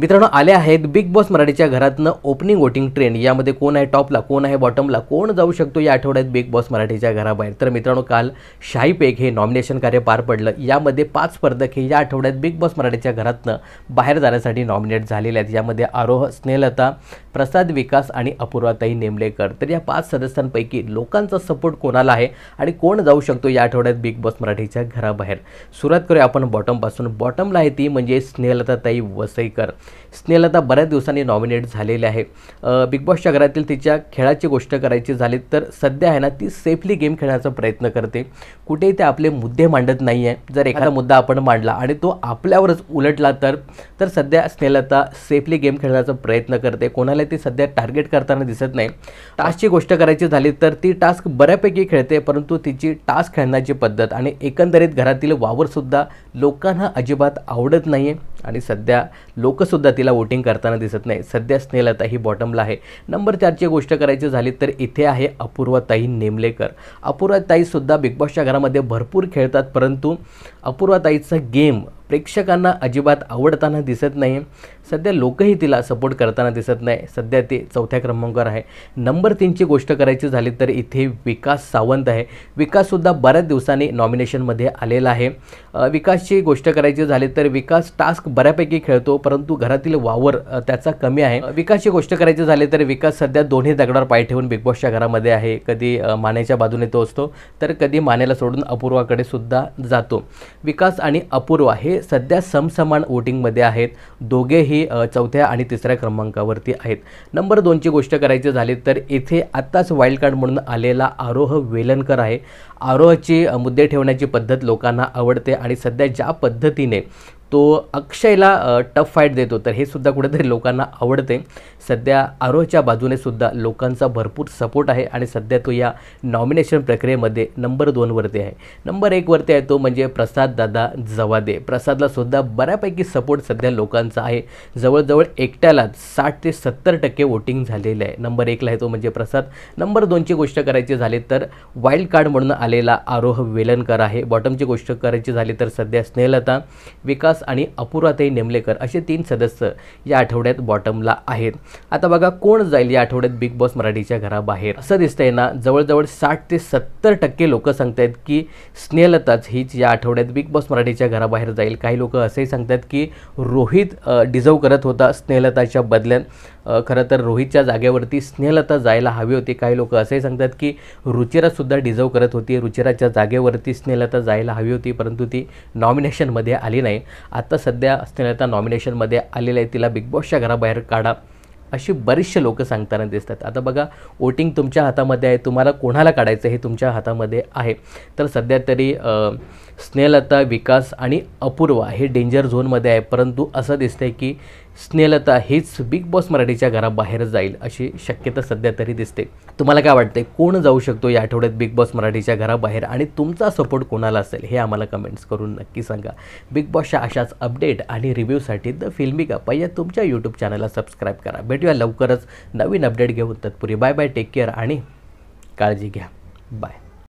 मित्रांनो आले आहेत बिग बॉस मराठीच्या घरातनं ओपनिंग वोटिंग ट्रेंड यामध्ये कोण आहे टॉपला कोण आहे बॉटमला कोण जाऊ शकतो या आठवड्यात बिग बॉस मराठीच्या घराबाहेर तर मित्रांनो काल शाही पेक हे नॉमिनेशन कार्य पार पडलं यामध्ये पाच स्पर्धक हे या आठवड्यात बिग बॉस मराठीच्या घरातनं बाहेर जाण्यासाठी नॉमिनेट झालेले आहेत यामध्ये आरोह स्नेहलता प्रसाद विकास आणि अपूर्वाताई नेमलेकर तर या पाच सदस्यांपैकी लोकांचा सपोर्ट कोणाला आहे आणि कोण जाऊ शकतो या आठवड्यात बिग बॉस मराठीच्या घराबाहेर सुरुवात करूया आपण बॉटमपासून बॉटमला आहे ती म्हणजे स्नेहलताताई वसईकर स्नेहलता बऱ्याच दिवसांनी नॉमिनेट झालेली आहे बिग बॉसच्या घरातील तिच्या खेळाची गोष्ट करायची झाली तर सध्या आहे ना ती सेफली गेम खेळण्याचा प्रयत्न करते कुठेही ते आपले मुद्दे मांडत नाही आहे जर एखादा मुद्दा आपण मांडला आणि तो आपल्यावरच उलटला तर तर सध्या स्नेहलता सेफली गेम खेळण्याचा प्रयत्न करते कोणाला ती सध्या टार्गेट करताना दिसत नाही टास्कची गोष्ट करायची झाली तर ती टास्क बऱ्यापैकी खेळते परंतु तिची टास्क खेळण्याची पद्धत आणि एकंदरीत घरातील वावरसुद्धा लोकांना अजिबात आवडत नाही आहे आणि सध्या लोकसुद्धा सुद्धा तिला वोटिंग करताना दिसत नाही सध्या स्नेहलता ही बॉटमला आहे नंबर चारची गोष्ट करायची झाली तर इथे आहे अपूर्वताई नेमलेकर सुद्धा बिग बॉसच्या घरामध्ये भरपूर खेळतात परंतु अपूर्वताईचा गेम प्रेक्षकांना अजिबात आवडताना दिसत नाही सध्या लोकही तिला सपोर्ट करताना दिसत नाही सध्या ते चौथ्या क्रमांकावर आहे नंबर तीनची गोष्ट करायची झाली तर इथे विकास सावंत आहे विकाससुद्धा बऱ्याच दिवसांनी नॉमिनेशनमध्ये आलेला आहे विकासची गोष्ट करायची झाली तर विकास टास्क बऱ्यापैकी खेळतो परंतु घरातील वावर त्याचा कमी आहे विकासची गोष्ट करायची झाली तर विकास सध्या दोन्ही दगडावर पाय ठेवून बिग बॉसच्या घरामध्ये आहे कधी मानेच्या बाजूने तो असतो तर कधी मानेला सोडून अपूर्वाकडे सुद्धा जातो विकास आणि अपूर्वा हे हे सध्या समसमान वोटिंगमध्ये आहेत दोघेही चौथ्या आणि तिसऱ्या क्रमांकावरती आहेत नंबर दोनची गोष्ट करायची झाली तर इथे आत्ताच वाईल्ड कार्ड म्हणून आलेला आरोह वेलनकर आहे आरोहचे मुद्दे ठेवण्याची पद्धत लोकांना आवडते आणि सध्या ज्या पद्धतीने तो अक्षयला टफ फाईट देतो तर हे सुद्धा कुठेतरी लोकांना आवडते सध्या आरोहच्या बाजूने सुद्धा लोकांचा भरपूर सपोर्ट आहे आणि सध्या तो या नॉमिनेशन प्रक्रियेमध्ये नंबर दोनवरती आहे नंबर एकवरती आहे तो म्हणजे प्रसाद दादा जवादे प्रसादला सुद्धा बऱ्यापैकी सपोर्ट सध्या लोकांचा आहे जवळजवळ एकट्यालाच साठ ते सत्तर टक्के वोटिंग झालेलं आहे नंबर एकला आहे तो म्हणजे प्रसाद नंबर दोनची गोष्ट करायची झाली तर वाईल्ड कार्ड म्हणून आलेला आरोह वेलनकर आहे बॉटमची गोष्ट करायची झाली तर सध्या स्नेहलता विकास आणि अपुराताई नेमलेकर असे तीन सदस्य या आठवड्यात बॉटमला आहेत आता बघा कोण जाईल या आठवड्यात बिग बॉस मराठीच्या घराबाहेर असं दिसतंय ना जवळजवळ साठ ते सत्तर टक्के लोक सांगतायत की स्नेहलताच हीच या आठवड्यात बिग बॉस मराठीच्या घराबाहेर जाईल काही लोक असंही सांगतात की रोहित डिझर्व करत होता स्नेहलताच्या बदल्यात खरं तर रोहितच्या जागेवरती स्नेहलता जायला हवी होती काही लोक असंही सांगतात की रुचिरासुद्धा डिझर्व करत होती रुचिराच्या जागेवरती स्नेहलता जायला हवी होती परंतु ती नॉमिनेशनमध्ये आली नाही आता सध्या स्नेहलता नॉमिनेशनमध्ये आलेलं आहे तिला बिग बॉसच्या घराबाहेर काढा अशी बरीचशे लोक सांगताना दिसतात आता बघा वोटिंग तुमच्या हातामध्ये आहे तुम्हाला कोणाला काढायचं हे तुमच्या हातामध्ये आहे तर सध्या तरी स्नेहलता विकास आणि अपूर्वा हे डेंजर झोनमध्ये आहे परंतु असं दिसतं की स्नेहलता हीच बिग बॉस मराठीच्या घराबाहेर जाईल अशी शक्यता सध्या तरी दिसते तुम्हाला काय वाटते कोण जाऊ शकतो या आठवड्यात बिग बॉस मराठीच्या घराबाहेर आणि तुमचा सपोर्ट कोणाला असेल हे आम्हाला कमेंट्स करून नक्की सांगा बिग बॉसच्या अशाच अपडेट आणि रिव्ह्यूसाठी द फिल्मी गप्पा या तुमच्या यूट्यूब चॅनलला सबस्क्राईब करा भेटूया लवकरच नवीन अपडेट घेऊन तत्पुरी बाय बाय टेक केअर आणि काळजी घ्या बाय